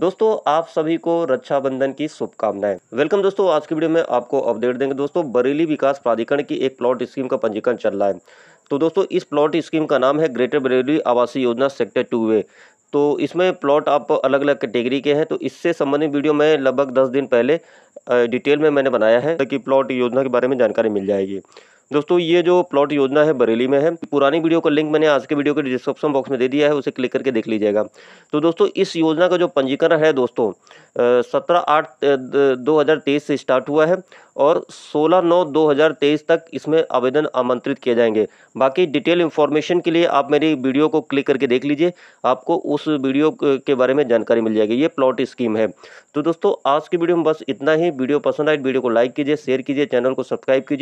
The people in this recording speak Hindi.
दोस्तों आप सभी को रक्षाबंधन की शुभकामनाएं वेलकम दोस्तों आज की वीडियो में आपको अपडेट देंगे दोस्तों बरेली विकास प्राधिकरण की एक प्लॉट स्कीम का पंजीकरण चल रहा है तो दोस्तों इस प्लॉट स्कीम का नाम है ग्रेटर बरेली आवासीय योजना सेक्टर टू ए तो इसमें प्लॉट आप अलग अलग कैटेगरी के हैं तो इससे संबंधित वीडियो मैं लगभग दस दिन पहले डिटेल में मैंने बनाया है ताकि प्लॉट योजना के बारे में जानकारी मिल जाएगी दोस्तों ये जो प्लॉट योजना है बरेली में है पुरानी वीडियो का लिंक मैंने आज के वीडियो के डिस्क्रिप्शन बॉक्स में दे दिया है उसे क्लिक करके देख लीजिएगा तो दोस्तों इस योजना का जो पंजीकरण है दोस्तों सत्रह आठ दो से स्टार्ट हुआ है और 16 नौ 2023 तक इसमें आवेदन आमंत्रित किए जाएंगे बाकी डिटेल इन्फॉर्मेशन के लिए आप मेरी वीडियो को क्लिक करके देख लीजिए आपको उस वीडियो के बारे में जानकारी मिल जाएगी ये प्लॉट स्कीम है तो दोस्तों आज की वीडियो में बस इतना ही वीडियो पसंद आए तो वीडियो को लाइक कीजिए शेयर कीजिए चैनल को सब्सक्राइब कीजिए